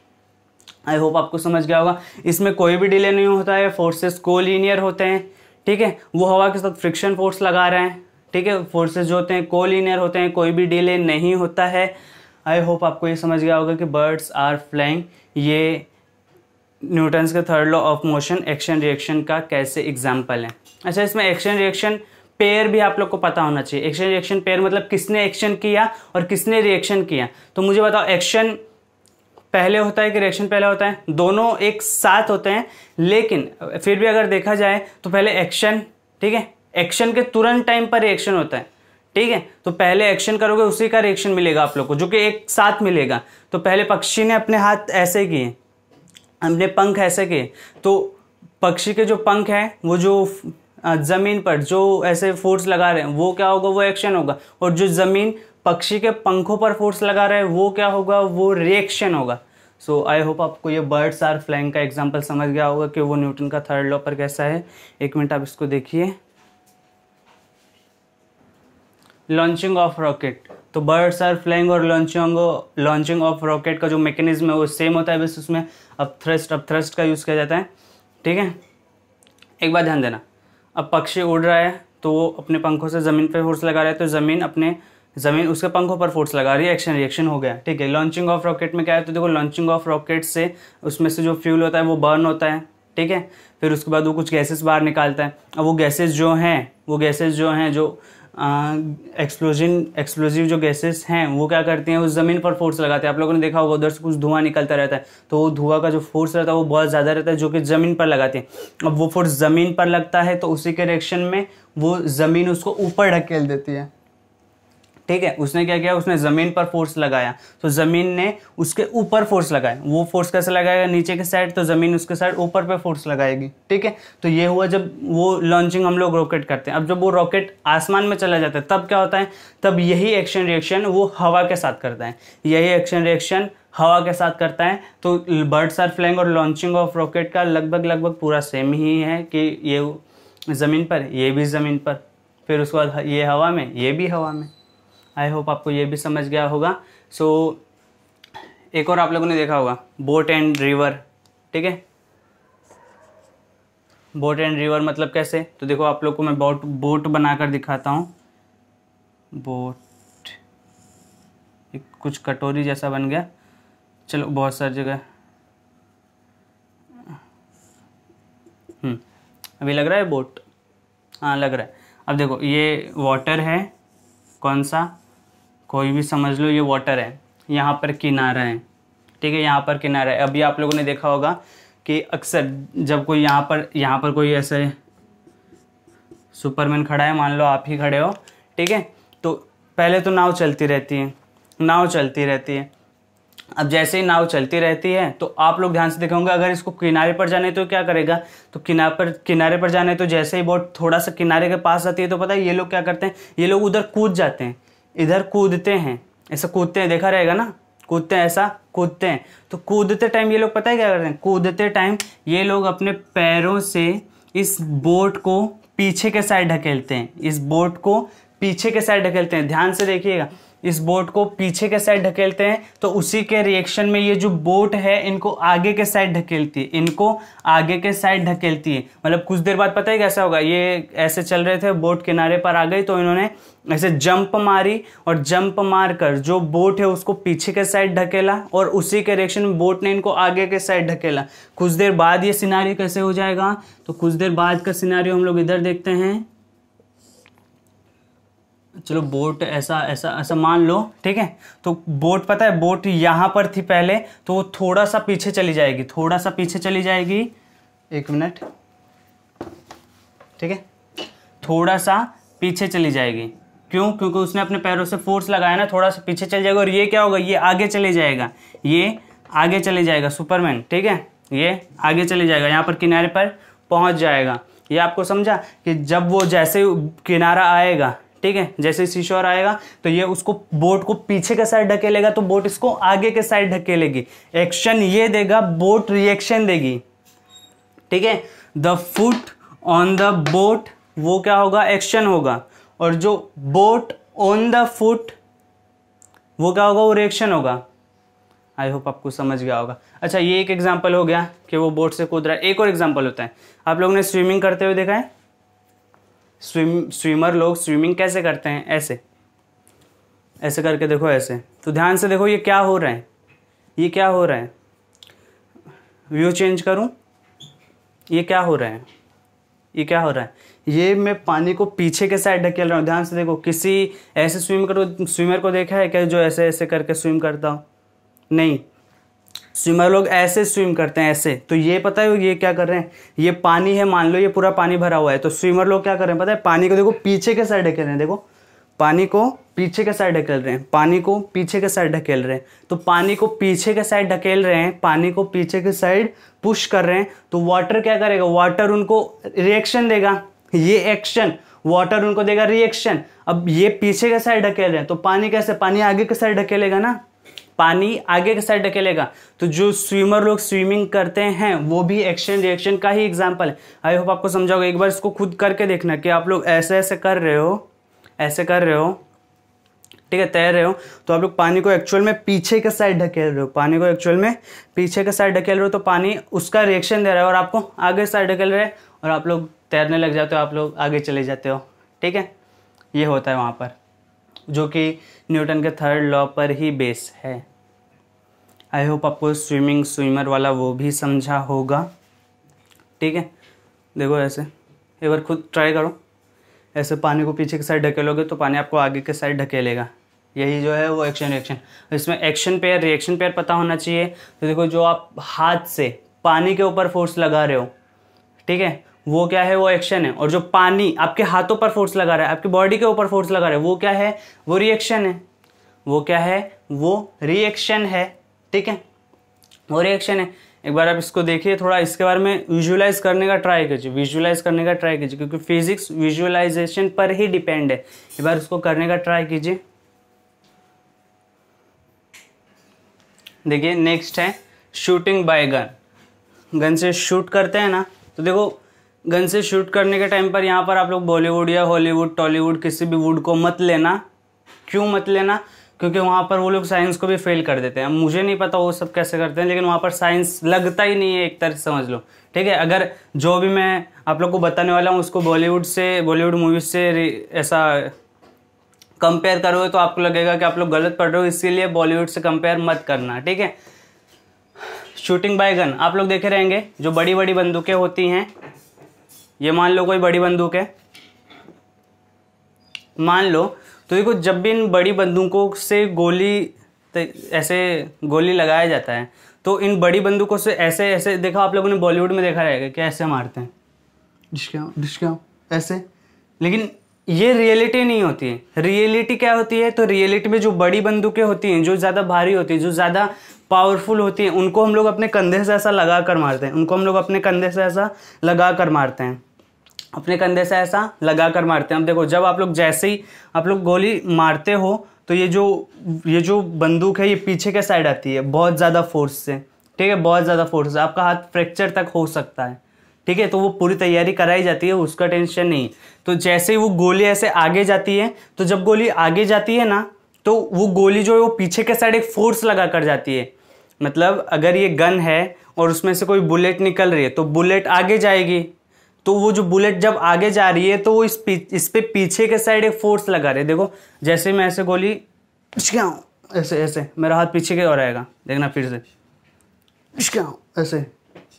आई होप आपको समझ गया होगा इसमें कोई भी डिले नहीं होता है फोर्सेस को लीनियर होते हैं ठीक है वो हवा के साथ फ्रिक्शन फोर्स लगा रहे हैं ठीक है फोर्सेज जो होते हैं को लीनियर होते हैं कोई भी डिले नहीं होता है आई होप आपको ये समझ गया होगा कि बर्ड्स आर फ्लाइंग ये न्यूटन्स के third law of motion action reaction का कैसे एग्जाम्पल है अच्छा इसमें एक्शन रिएक्शन पेयर भी आप लोग को पता होना चाहिए एक्शन रिएक्शन पेयर मतलब किसने एक्शन किया और किसने रिएक्शन किया तो मुझे बताओ एक्शन पहले होता है कि रिएक्शन पहले होता है दोनों एक साथ होते हैं लेकिन फिर भी अगर देखा जाए तो पहले एक्शन ठीक है एक्शन के तुरंत टाइम पर रिएक्शन होता है ठीक है तो पहले एक्शन करोगे उसी का रिएक्शन मिलेगा आप लोग को जो कि एक साथ मिलेगा तो पहले पक्षी ने अपने हाथ ऐसे किए अपने पंख ऐसे किए तो पक्षी के जो पंख हैं वो जो ज़मीन पर जो ऐसे फोर्स लगा रहे हैं वो क्या होगा वो एक्शन होगा और जो ज़मीन पक्षी के पंखों पर फोर्स लगा रहे हैं वो क्या होगा वो रिएक्शन होगा सो आई होप आपको ये बर्ड्स आर फ्लाइंग का एग्जाम्पल समझ गया होगा कि वो न्यूटन का थर्ड लॉ पर कैसा है एक मिनट आप इसको देखिए लॉन्चिंग ऑफ रॉकेट तो बर्ड्स आर फ्लाइंग और लॉन्चिंग लॉन्चिंग ऑफ रॉकेट का जो मैकेनिज्म है वो सेम होता है बस उसमें अब थ्रस्ट अब थ्रस्ट का यूज़ किया जाता है ठीक है एक बार ध्यान देना अब पक्षी उड़ रहा है तो वो अपने पंखों से ज़मीन पर फोर्स लगा रहा है तो ज़मीन अपने ज़मीन उसके पंखों पर फोर्स लगा रही है एक्शन रिएक्शन हो गया ठीक है लॉन्चिंग ऑफ रॉकेट में क्या है तो देखो लॉन्चिंग ऑफ रॉकेट से उसमें से जो फ्यूल होता है वो बर्न होता है ठीक है फिर उसके बाद वो कुछ गैसेस बाहर निकालता है अब वो गैसेस जो हैं वो गैसेस जो हैं जो एक्सप्लोजन एक्सप्लोजिव जो गैसेस हैं वो क्या करते हैं उस ज़मीन पर फोर्स लगाते हैं आप लोगों ने देखा होगा उधर से कुछ धुआं निकलता रहता है तो वो धुआं का जो फोर्स रहता है वो बहुत ज़्यादा रहता है जो कि ज़मीन पर लगाते हैं अब वो फोर्स ज़मीन पर लगता है तो उसी के रिएक्शन में वो ज़मीन उसको ऊपर ढकेल देती है ठीक है उसने क्या किया उसने ज़मीन पर फोर्स लगाया तो ज़मीन ने उसके ऊपर फोर्स लगाया वो फोर्स कैसे लगाएगा नीचे के साइड तो ज़मीन उसके साइड ऊपर पे फोर्स लगाएगी ठीक है तो ये हुआ जब वो लॉन्चिंग हम लोग रॉकेट करते हैं अब जब वो रॉकेट आसमान में चला जाता है तब क्या होता है तब यही एक्शन रिएक्शन वो हवा के साथ करता है यही एक्शन रिएक्शन हवा के साथ करता है तो बर्ड्स आर फ्लैंग और लॉन्चिंग ऑफ रॉकेट का लगभग लगभग पूरा सेम ही है कि ये ज़मीन पर ये भी ज़मीन पर फिर उसके बाद ये हवा में ये भी हवा में आई होप आपको ये भी समझ गया होगा सो so, एक और आप लोगों ने देखा होगा बोट एंड रिवर ठीक है बोट एंड रिवर मतलब कैसे तो देखो आप लोग को मैं बोट बोट बनाकर दिखाता हूँ बोट एक कुछ कटोरी जैसा बन गया चलो बहुत सारी जगह हम्म, अभी लग रहा है बोट हाँ लग रहा है अब देखो ये वाटर है कौन सा कोई भी समझ लो ये वाटर है यहाँ पर किनारा है ठीक है यहाँ पर किनारा है अभी आप लोगों ने देखा होगा कि अक्सर जब कोई यहाँ पर यहाँ पर कोई ऐसे सुपरमैन खड़ा है मान लो आप ही खड़े हो ठीक है तो पहले तो नाव चलती रहती है नाव चलती रहती है अब जैसे ही नाव चलती रहती है तो आप लोग ध्यान से देखोगे अगर इसको किनारे पर जाने तो क्या करेगा तो किनारे पर किनारे पर जाने तो जैसे ही बोट थोड़ा सा किनारे के पास आती है तो पता है ये लोग क्या करते हैं ये लोग उधर कूद जाते हैं इधर कूदते हैं ऐसा कूदते हैं देखा रहेगा ना कूदते हैं ऐसा कूदते हैं तो कूदते टाइम ये लोग पता है क्या करते हैं कूदते टाइम ये लोग अपने पैरों से इस बोट को पीछे के साइड ढकेलते हैं इस बोट को पीछे के साइड ढकेलते हैं ध्यान से देखिएगा इस बोट को पीछे के साइड ढकेलते हैं तो उसी के रिएक्शन में ये जो बोट है इनको आगे के साइड ढकेलती है इनको आगे के साइड ढकेलती है मतलब कुछ देर बाद पता ही कैसा होगा ये ऐसे चल रहे थे बोट किनारे पर आ गई तो इन्होंने ऐसे जंप मारी और जंप मार कर जो बोट है उसको पीछे के साइड ढकेला और उसी के रिएक्शन में बोट ने इनको आगे के साइड ढकेला कुछ देर बाद ये सिनारी कैसे हो जाएगा तो कुछ देर बाद का सिनारी हम लोग इधर देखते हैं चलो बोट ऐसा ऐसा ऐसा मान लो ठीक है तो बोट पता है बोट यहाँ पर थी पहले तो वो थोड़ा सा पीछे चली जाएगी थोड़ा सा पीछे चली जाएगी एक मिनट ठीक है थोड़ा सा पीछे चली जाएगी क्यों क्योंकि उसने अपने पैरों से फोर्स लगाया ना थोड़ा सा पीछे चल जाएगा और ये क्या होगा ये आगे चले जाएगा ये आगे चले जाएगा सुपरमैन ठीक है ये आगे चले जाएगा यहाँ पर किनारे पर पहुँच जाएगा ये आपको समझा कि जब वो जैसे किनारा आएगा ठीक है जैसे सीशोर आएगा तो ये उसको बोट को पीछे के साइड ढकेलेगा तो बोट इसको आगे के साइड ढकेलेगी एक्शन ये देगा बोट रिएक्शन देगी ठीक है the foot on the boat वो क्या होगा एक्शन होगा और जो बोट ऑन द फुट वो क्या होगा वो रिएक्शन होगा आई होप आपको समझ गया होगा अच्छा ये एक एग्जाम्पल हो गया कि वो बोट से कूद रहा है एक और एग्जाम्पल होता है आप लोगों ने स्विमिंग करते हुए देखा है स्विम स्विमर लोग स्विमिंग कैसे करते हैं ऐसे ऐसे करके देखो ऐसे तो ध्यान से देखो ये क्या हो रहा है ये क्या हो रहा है व्यू चेंज करूं ये क्या हो रहा है ये क्या हो रहा है ये मैं पानी को पीछे के साइड ढकेल रहा हूँ ध्यान से देखो किसी ऐसे स्विम करो स्विमर को देखा है क्या जो ऐसे ऐसे करके स्विम करता हो नहीं स्विमर लोग ऐसे स्विम करते हैं ऐसे तो ये पता है ये क्या कर रहे हैं ये पानी है मान लो ये पूरा पानी भरा हुआ है तो स्विमर लोग क्या कर रहे हैं पता है पानी को देखो पीछे के साइड ढकेल रहे हैं देखो पानी को पीछे के साइड ढकेल रहे हैं पानी को पीछे के साइड ढकेल रहे हैं तो पानी को पीछे के साइड ढकेल रहे हैं पानी को पीछे के साइड पुश कर रहे हैं तो वाटर क्या करेगा वाटर उनको रिएक्शन देगा ये एक्शन वाटर उनको देगा रिएक्शन अब ये पीछे के साइड ढकेल रहे हैं तो पानी कैसे पानी आगे के साइड ढकेलेगा ना पानी आगे के साइड ढकेलेगा तो जो स्विमर लोग स्विमिंग करते हैं वो भी एक्शन रिएक्शन का ही एग्जाम्पल है आई होप आपको समझा एक बार इसको खुद करके देखना कि आप लोग ऐसे ऐसे कर रहे हो ऐसे कर रहे हो ठीक है तैर रहे हो तो आप लोग पानी को एक्चुअल में पीछे के साइड ढकेल रहे हो पानी को एक्चुअल में पीछे के साइड ढकेल रहे हो तो पानी उसका रिएक्शन दे रहा है और आपको आगे साइड ढकेल रहे और आप लोग तैरने लग जाते हो आप लोग आगे चले जाते हो ठीक है ये होता है वहाँ पर जो कि न्यूटन के थर्ड लॉ पर ही बेस है आई होप आपको स्विमिंग स्विमर वाला वो भी समझा होगा ठीक है देखो ऐसे एक बार खुद ट्राई करो ऐसे पानी को पीछे के साइड ढकेलोगे तो पानी आपको आगे के साइड ढकेलेगा यही जो है वो एक्शन रिएक्शन इसमें एक्शन पेयर रिएक्शन पेयर पता होना चाहिए तो देखो जो आप हाथ से पानी के ऊपर फोर्स लगा रहे हो ठीक है वो क्या है वो एक्शन है और जो पानी आपके हाथों पर फोर्स लगा रहा है आपकी बॉडी के ऊपर फोर्स लगा रहा है वो क्या है वो रिएक्शन है वो क्या है वो रिएक्शन है ठीक है वो रिएक्शन है एक बार आप इसको देखिए थोड़ा इसके बारे में विजुअलाइज करने का ट्राई कीजिए विजुअलाइज करने का ट्राई कीजिए क्योंकि फिजिक्स विजुअलाइजेशन पर ही डिपेंड है एक बार उसको करने का ट्राई कीजिए देखिए नेक्स्ट है शूटिंग बाय गन गन से शूट करते हैं ना तो देखो गन से शूट करने के टाइम पर यहाँ पर आप लोग बॉलीवुड या हॉलीवुड टॉलीवुड किसी भी वुड को मत लेना क्यों मत लेना क्योंकि वहाँ पर वो लोग साइंस को भी फेल कर देते हैं मुझे नहीं पता वो सब कैसे करते हैं लेकिन वहाँ पर साइंस लगता ही नहीं है एक तरह से समझ लो ठीक है अगर जो भी मैं आप लोग को बताने वाला हूँ उसको बॉलीवुड से बॉलीवुड मूवीज से ऐसा कंपेयर करोगे तो आपको लगेगा कि आप लोग गलत पढ़ रहे हो इसीलिए बॉलीवुड से कंपेयर मत करना ठीक है शूटिंग बाय गन आप लोग देखे रहेंगे जो बड़ी बड़ी बंदूकें होती हैं ये मान लो कोई बड़ी बंदूक है मान लो तो देखो जब भी इन बड़ी बंदूकों से गोली ऐसे गोली लगाया जाता है तो इन बड़ी बंदूकों से ऐसे ऐसे देखा आप लोगों ने बॉलीवुड में देखा रहेगा कि ऐसे मारते हैं डिस्काउ ऐसे लेकिन ये रियलिटी नहीं होती है रियलिटी क्या होती है तो रियलिटी में जो बड़ी बंदूकें होती हैं जो ज़्यादा भारी होती हैं जो ज़्यादा पावरफुल होती हैं उनको हम लोग अपने कंधे से ऐसा लगा कर मारते हैं उनको हम लोग अपने कंधे से ऐसा लगा कर मारते हैं अपने कंधे से ऐसा लगा कर मारते हैं अब देखो जब आप लोग जैसे ही आप लोग गोली मारते हो तो ये जो ये जो बंदूक है ये पीछे के साइड आती है बहुत ज़्यादा फोर्स से ठीक है बहुत ज़्यादा फोर्स से आपका हाथ फ्रैक्चर तक हो सकता है ठीक है तो वो पूरी तैयारी कराई जाती है उसका टेंशन नहीं तो जैसे ही वो गोली ऐसे आगे जाती है तो जब गोली आगे जाती है ना तो वो गोली जो है वो पीछे के साइड एक फोर्स लगा कर जाती है मतलब अगर ये गन है और उसमें से कोई बुलेट निकल रही है तो बुलेट आगे जाएगी तो वो जो बुलेट जब आगे जा रही है तो वो इस पी इस पर पीछे के साइड एक फोर्स लगा रहे देखो जैसे मैं ऐसे गोली ऐसे ऐसे मेरा हाथ पीछे की ओर आएगा देखना फिर से ऐसे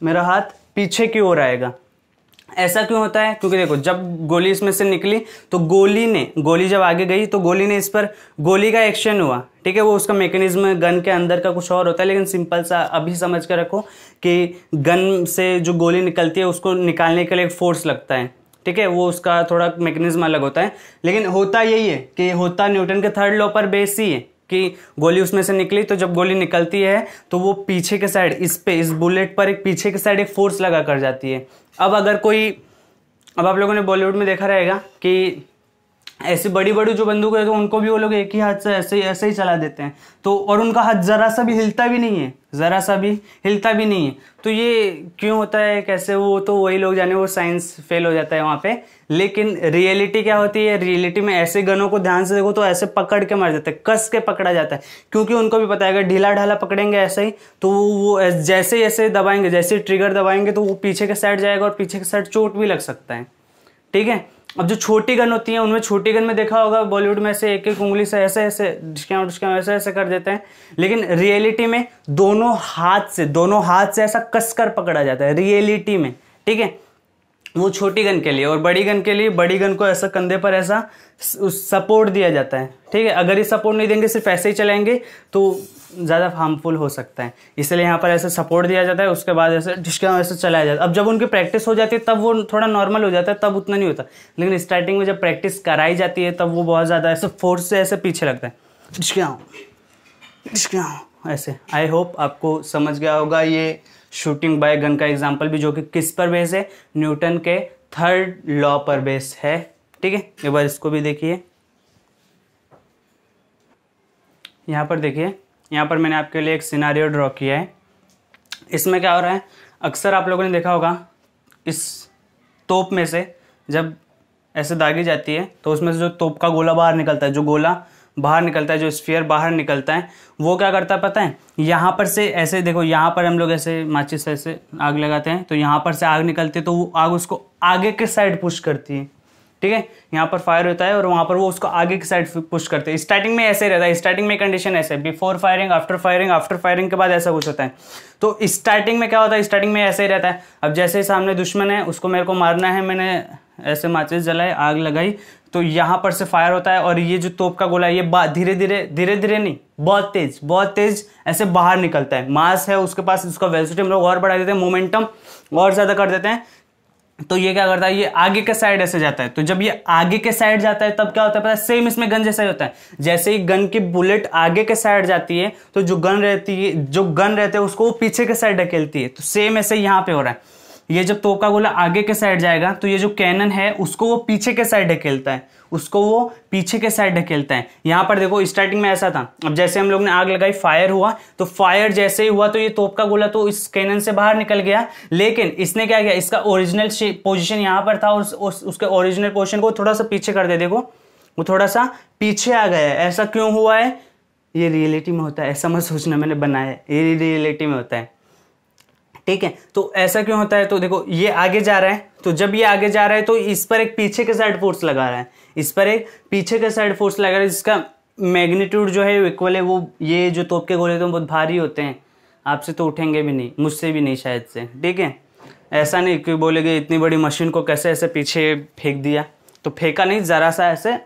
मेरा हाथ पीछे की ओर आएगा ऐसा क्यों होता है क्योंकि देखो जब गोली इसमें से निकली तो गोली ने गोली जब आगे गई तो गोली ने इस पर गोली का एक्शन हुआ ठीक है वो उसका मेकेनिज्म गन के अंदर का कुछ और होता है लेकिन सिंपल सा अभी समझ कर रखो कि गन से जो गोली निकलती है उसको निकालने के लिए एक फोर्स लगता है ठीक है वो उसका थोड़ा मेकेनिज्म अलग होता है लेकिन होता यही है कि होता न्यूटन के थर्ड लॉ पर बेस ही है कि गोली उसमें से निकली तो जब गोली निकलती है तो वो पीछे के साइड इस पे इस बुलेट पर एक पीछे के साइड एक फोर्स लगा कर जाती है अब अगर कोई अब आप लोगों ने बॉलीवुड में देखा रहेगा कि ऐसे बड़ी बड़ी जो बंदूक है तो उनको भी वो लोग एक ही हाथ से ऐसे ऐसे ही चला देते हैं तो और उनका हाथ ज़रा सा भी हिलता भी नहीं है ज़रा सा भी हिलता भी नहीं है तो ये क्यों होता है कैसे वो तो वही लोग जाने वो साइंस फेल हो जाता है वहाँ पे लेकिन रियलिटी क्या होती है रियलिटी में ऐसे गनों को ध्यान से देखो तो ऐसे पकड़ के मार जाते हैं कस के पकड़ा जाता है क्योंकि उनको भी पता है अगर ढीला ढाला पकड़ेंगे ऐसे ही तो वो वो जैसे ऐसे दबाएंगे जैसे ट्रिगर दबाएंगे तो वो पीछे के साइड जाएगा और पीछे के साइड चोट भी लग सकता है ठीक है अब जो छोटी गन होती है उनमें छोटी गन में देखा होगा बॉलीवुड में ऐसे एक एक उंगली से ऐसे ऐसे डिस्काउंट डिस्काउंट ऐसे ऐसे कर देते हैं लेकिन रियलिटी में दोनों हाथ से दोनों हाथ से ऐसा कसकर पकड़ा जाता है रियलिटी में ठीक है वो छोटी गन के लिए और बड़ी गन के लिए बड़ी गन को ऐसा कंधे पर ऐसा सपोर्ट दिया जाता है ठीक है अगर ये सपोर्ट नहीं देंगे सिर्फ ऐसे ही चलाएंगे तो ज़्यादा हार्मफुल हो सकता है इसलिए यहाँ पर ऐसे सपोर्ट दिया जाता है उसके बाद ऐसे ढिसका ऐसे चलाया जाता है अब जब उनकी प्रैक्टिस हो जाती है तब वो थोड़ा नॉर्मल हो जाता है तब उतना नहीं होता लेकिन स्टार्टिंग में जब प्रैक्टिस कराई जाती है तब वो बहुत ज़्यादा ऐसे फोर्स से ऐसे पीछे लगता है जिसके ढिसका ऐसे आई होप आपको समझ गया होगा ये शूटिंग बाय गन का एग्जाम्पल भी जो कि किस पर बेस है न्यूटन के थर्ड लॉ पर बेस है ठीक है एक बार इसको भी देखिए यहाँ पर देखिए यहाँ पर मैंने आपके लिए एक सिनारियो ड्रॉ किया है इसमें क्या हो रहा है अक्सर आप लोगों ने देखा होगा इस तोप में से जब ऐसे दागी जाती है तो उसमें से जो तोप का गोला बाहर निकलता है जो गोला बाहर निकलता है जो स्फीयर बाहर निकलता है वो क्या करता है पता है यहाँ पर से ऐसे देखो यहाँ पर हम लोग ऐसे माचिस ऐसे आग लगाते हैं तो यहाँ पर से आग निकलती है तो वो आग उसको आगे के साइड पुश करती है ठीक है यहाँ पर फायर होता है और वहाँ पर वो उसको आगे की साइड पुश करते हैं स्टार्टिंग में ऐसे रहता है स्टार्टिंग में कंडीशन ऐसे before firing after firing after firing के बाद ऐसा कुछ होता है तो स्टार्टिंग में क्या होता है स्टार्टिंग में ऐसे ही रहता है अब जैसे ही सामने दुश्मन है उसको मेरे को मारना है मैंने ऐसे माचिस जलाए आग लगाई तो यहाँ पर से फायर होता है और ये जो तोप का गोला है ये धीरे धीरे धीरे धीरे नहीं बहुत तेज बहुत तेज ऐसे बाहर निकलता है मास है उसके पास उसका वेलोसिटी हम लोग और बढ़ा देते हैं मोमेंटम और ज़्यादा कर देते हैं तो ये क्या करता है ये आगे के साइड ऐसे जाता है तो जब ये आगे के साइड जाता है तब क्या होता है पता है सेम इसमें गन जैसा ही होता है जैसे ही गन की बुलेट आगे के साइड जाती है तो जो गन रहती है जो गन रहते हैं उसको वो पीछे के साइड ढकेलती है तो सेम ऐसे यहाँ पे हो रहा है ये जब तोप का गोला आगे के साइड जाएगा तो ये जो कैनन है उसको वो पीछे के साइड ढकेलता है उसको वो पीछे के साइड ढकेलता है यहाँ पर देखो स्टार्टिंग में ऐसा था अब जैसे हम लोग ने आग लगाई फायर हुआ तो फायर जैसे ही हुआ तो ये तोप का गोला तो इस कैनन से बाहर निकल गया लेकिन इसने क्या किया इसका ओरिजिनल पोजिशन यहाँ पर था और उस, उस, उसके ओरिजिनल पोजिशन को थोड़ा सा पीछे कर दे देखो वो थोड़ा सा पीछे आ गया है ऐसा क्यों हुआ है ये रियलिटी में होता है ऐसा मत सोचना मैंने बनाया है ये रियलिटी में होता है ठीक है तो ऐसा क्यों होता है तो देखो ये आगे जा रहा है तो जब ये आगे जा रहा है तो इस पर एक पीछे के साइड फोर्स लगा रहा है इस पर एक पीछे के साइड फोर्स लगा रहा है जिसका मैग्नीट्यूड जो है इक्वल है वो ये जो तोप के गोले तो बहुत भारी होते हैं आपसे तो उठेंगे भी नहीं मुझसे भी नहीं शायद से ठीक है ऐसा नहीं कि बोलेगे इतनी बड़ी मशीन को कैसे ऐसे पीछे फेंक दिया तो फेंका नहीं ज़रा सा ऐसे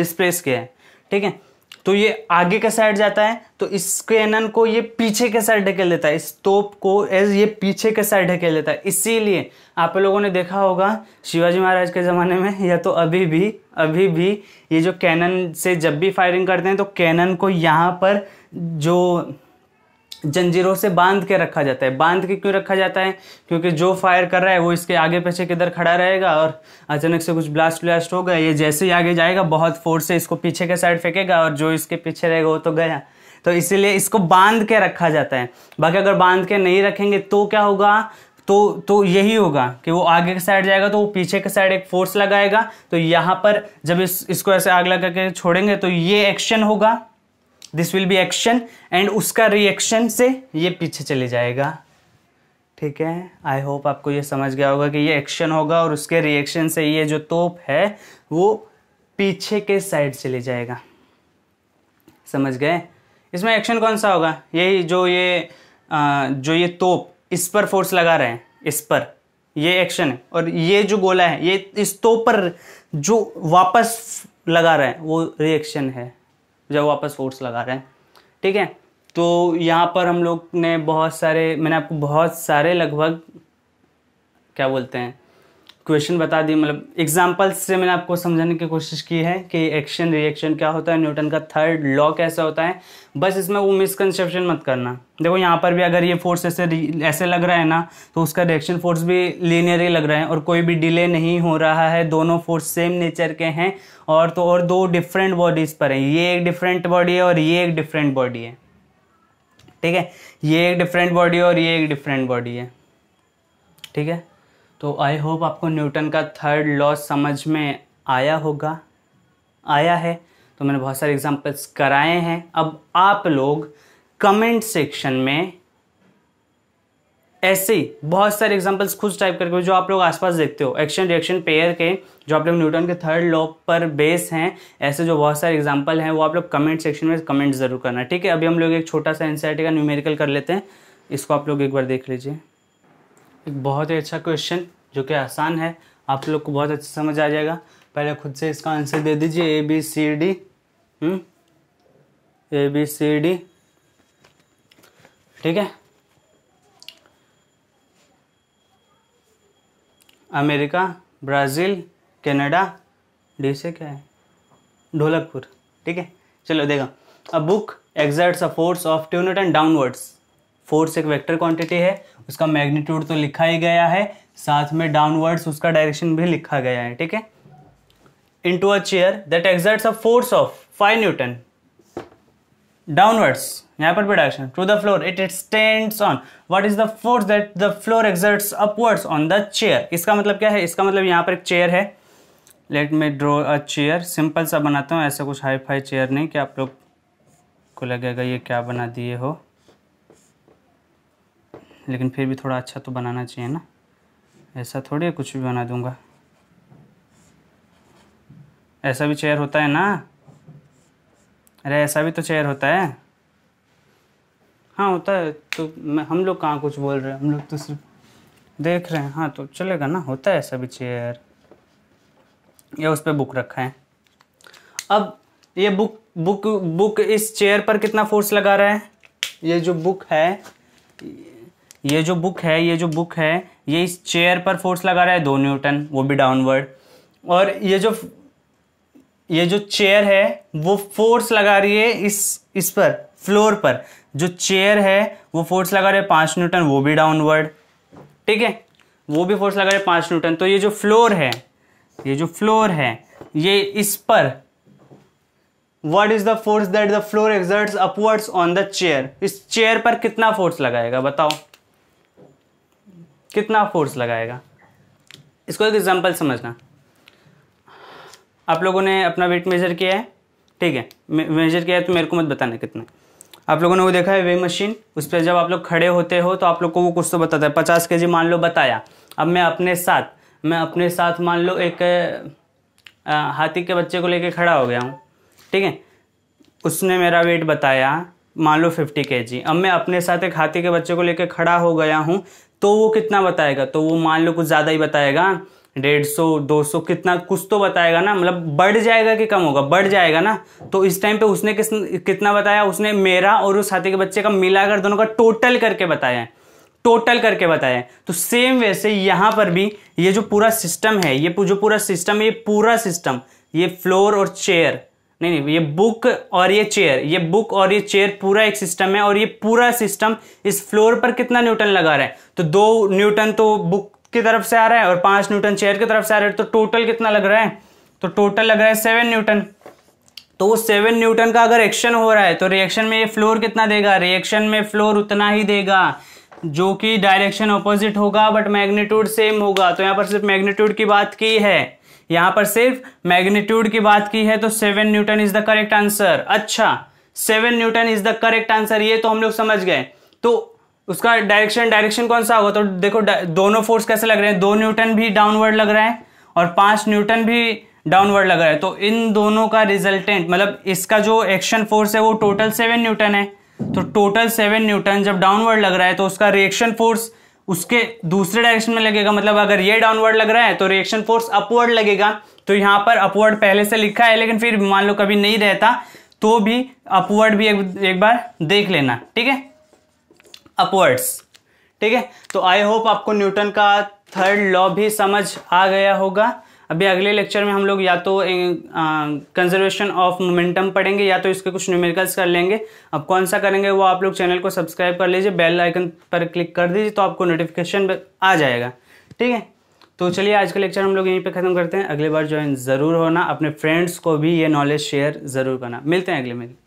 डिस्प्लेस किया है ठीक है तो ये आगे के साइड जाता है तो इसके एनन को ये पीछे के साइड ढकेल देता है इस तोप को एज ये पीछे के साइड ढकेल देता है इसीलिए आप लोगों ने देखा होगा शिवाजी महाराज के ज़माने में या तो अभी भी अभी भी ये जो कैनन से जब भी फायरिंग करते हैं तो कैनन को यहाँ पर जो जंजीरों से बांध के रखा जाता है बांध के क्यों रखा जाता है क्योंकि जो फायर कर रहा है वो इसके आगे पीछे किधर खड़ा रहेगा और अचानक से कुछ ब्लास्ट व्लास्ट होगा ये जैसे ही आगे जाएगा बहुत फोर्स से इसको पीछे के साइड फेंकेगा और जो इसके पीछे रहेगा वो तो गया तो इसीलिए इसको बांध के रखा जाता है बाकी अगर बांध के नहीं रखेंगे तो क्या होगा तो तो यही होगा कि वो आगे के साइड जाएगा तो वो पीछे के साइड एक फोर्स लगाएगा तो यहाँ पर जब इस इसको ऐसे आग लगा के छोड़ेंगे तो ये एक्शन होगा this will be action and उसका रिएक्शन से ये पीछे चले जाएगा ठीक है आई होप आपको ये समझ गया होगा कि ये एक्शन होगा और उसके रिएक्शन से ये जो तोप है वो पीछे के साइड चले जाएगा समझ गए इसमें एक्शन कौन सा होगा यही जो ये आ, जो ये तोप इस पर फोर्स लगा रहे हैं इस पर ये एक्शन है और ये जो गोला है ये इस तोप पर जो वापस लगा रहे हैं वो रिएक्शन है जब वापस फोर्स लगा रहे हैं ठीक है तो यहाँ पर हम लोग ने बहुत सारे मैंने आपको बहुत सारे लगभग क्या बोलते हैं क्वेश्चन बता दिए मतलब एग्जाम्पल्स से मैंने आपको समझाने की कोशिश की है कि एक्शन रिएक्शन क्या होता है न्यूटन का थर्ड लॉ कैसा होता है बस इसमें वो मिसकनसेप्शन मत करना देखो यहाँ पर भी अगर ये फोर्स ऐसे ऐसे लग रहा है ना तो उसका रिएक्शन फोर्स भी लीनियर ही लग रहा है और कोई भी डिले नहीं हो रहा है दोनों फोर्स सेम नेचर के हैं और तो और दो डिफरेंट बॉडीज़ पर हैं ये एक डिफरेंट बॉडी है और ये एक डिफरेंट बॉडी है ठीक है ये एक डिफरेंट बॉडी है और ये एक डिफरेंट बॉडी है ठीक है तो आई होप आपको न्यूटन का थर्ड लॉ समझ में आया होगा आया है तो मैंने बहुत सारे एग्जांपल्स कराए हैं अब आप लोग कमेंट सेक्शन में ऐसे ही बहुत सारे एग्जांपल्स खुद टाइप करके जो आप लोग आसपास देखते हो एक्शन रिएक्शन पेयर के जो आप लोग न्यूटन के थर्ड लॉ पर बेस हैं ऐसे जो बहुत सारे एग्जांपल हैं वो आप लोग कमेंट सेक्शन में कमेंट ज़रूर करना ठीक है अभी हम लोग एक छोटा सा एनसीआरटी का न्यूमेरिकल कर लेते हैं इसको आप लोग एक बार देख लीजिए एक बहुत ही अच्छा क्वेश्चन जो कि आसान है आप लोग को बहुत अच्छा समझ आ जाएगा पहले खुद से इसका आंसर दे दीजिए A B C D A B C D ठीक है अमेरिका ब्राज़ील कनाडा डी से क्या है ढोलकपुर ठीक है चलो देखा a book exerts a force of two unit and downwards force एक वेक्टर क्वांटिटी है उसका मैग्नीट्यूड तो लिखा ही गया है साथ में डाउनवर्ड्स उसका डायरेक्शन भी लिखा गया है ठीक है into a chair that exerts a force of five newton downwards यहाँ पर भी direction to the floor it it stand on what is the force that the floor exerts upwards on the chair इसका मतलब क्या है इसका मतलब यहाँ पर एक चेयर है let me draw a chair simple सा बनाता हूँ ऐसा कुछ हाई फाई चेयर नहीं कि आप लोग को लगेगा ये क्या बना दिए हो लेकिन फिर भी थोड़ा अच्छा तो बनाना चाहिए ना ऐसा थोड़ी है कुछ भी बना दूंगा ऐसा भी चेयर होता है ना अरे ऐसा भी तो चेयर होता है हाँ होता है तो मैं हम लोग कहाँ कुछ बोल रहे हैं हम लोग तो सिर्फ देख रहे हैं हाँ तो चलेगा ना होता है ऐसा भी चेयर या उस पर बुक रखा है अब ये बुक बुक बुक इस चेयर पर कितना फोर्स लगा रहा है ये जो बुक है ये जो बुक है ये जो बुक है ये इस चेयर पर फोर्स लगा रहा है दो न्यूटन वो भी डाउनवर्ड और ये जो ये जो चेयर है वो फोर्स लगा रही है इस इस पर फ्लोर पर जो चेयर है वो फोर्स लगा रहे है पाँच न्यूटन वो भी डाउनवर्ड ठीक है वो भी फोर्स लगा रहे है पाँच न्यूटन तो ये जो फ्लोर है ये जो फ्लोर है ये इस पर what is the force that the floor exerts upwards on the chair इस चेयर पर कितना फोर्स लगाएगा बताओ कितना फोर्स लगाएगा इसको एक एग्जाम्पल समझना आप लोगों ने अपना वेट मेजर किया है ठीक है मेजर किया है तो मेरे को मत बताना कितना आप लोगों ने वो देखा है वे मशीन उस पर जब आप लोग खड़े होते हो तो आप लोग को वो कुछ तो बताता है पचास के जी मान लो बताया अब मैं अपने साथ मैं अपने साथ मान लो एक हाथी के बच्चे को लेके खड़ा हो गया हूँ ठीक है उसने मेरा वेट बताया मान लो फिफ्टी के जी अब मैं अपने साथ एक हाथी के बच्चे को लेके खड़ा हो गया हूँ तो वो कितना बताएगा तो वो मान लो कुछ ज़्यादा ही बताएगा डेढ़ सौ दो सौ कितना कुछ तो बताएगा ना मतलब बढ़ जाएगा कि कम होगा बढ़ जाएगा ना तो इस टाइम पे उसने किस कितना बताया उसने मेरा और उस साथी के बच्चे का मिलाकर दोनों का टोटल करके बताया टोटल करके बताया तो सेम वैसे यहाँ पर भी ये जो पूरा सिस्टम है ये जो पूरा सिस्टम है ये पूरा सिस्टम ये फ्लोर और चेयर नहीं नहीं ये बुक और ये चेयर ये बुक और ये चेयर पूरा एक सिस्टम है और ये पूरा सिस्टम इस फ्लोर पर कितना न्यूटन लगा रहा है तो दो न्यूटन तो बुक की तरफ से आ रहा है और पांच न्यूटन चेयर की तरफ से आ रहा है तो टोटल कितना लग रहा है तो टोटल लग रहा है सेवन न्यूटन तो वो सेवन न्यूटन का अगर एक्शन हो रहा है तो रिएक्शन में ये फ्लोर कितना देगा रिएक्शन में फ्लोर उतना ही देगा जो कि डायरेक्शन ऑपोजिट होगा बट मैग्नीट्यूड सेम होगा तो यहाँ पर सिर्फ मैग्नीट्यूड की बात की है यहां पर सिर्फ मैग्नीट्यूड की बात की है तो seven newton is the correct answer अच्छा seven newton is the correct answer ये तो हम लोग समझ गए तो उसका डायरेक्शन डायरेक्शन कौन सा होगा तो देखो दोनों फोर्स कैसे लग रहे हैं दो न्यूटन भी डाउनवर्ड लग रहा है और पांच न्यूटन भी डाउनवर्ड लग रहा है तो इन दोनों का रिजल्टेंट मतलब इसका जो एक्शन फोर्स है वो टोटल सेवन न्यूटन है तो टोटल सेवन न्यूटन जब डाउनवर्ड लग रहा है तो उसका रिएक्शन फोर्स उसके दूसरे डायरेक्शन में लगेगा मतलब अगर ये डाउनवर्ड लग रहा है तो रिएक्शन फोर्स अपवर्ड लगेगा तो यहाँ पर अपवर्ड पहले से लिखा है लेकिन फिर मान लो कभी नहीं रहता तो भी अपवर्ड भी एक, एक बार देख लेना ठीक है अपवर्ड्स ठीक है तो आई होप आपको न्यूटन का थर्ड लॉ भी समझ आ गया होगा अभी अगले लेक्चर में हम लोग या तो कंजर्वेशन ऑफ मोमेंटम पढ़ेंगे या तो इसके कुछ न्यूमेरिकल्स कर लेंगे अब कौन सा करेंगे वो आप लोग चैनल को सब्सक्राइब कर लीजिए बेल आइकन पर क्लिक कर दीजिए तो आपको नोटिफिकेशन आ जाएगा ठीक है तो चलिए आज का लेक्चर हम लोग यहीं पर ख़त्म करते हैं अगली बार ज्वाइन ज़रूर होना अपने फ्रेंड्स को भी ये नॉलेज शेयर ज़रूर करना मिलते हैं अगले में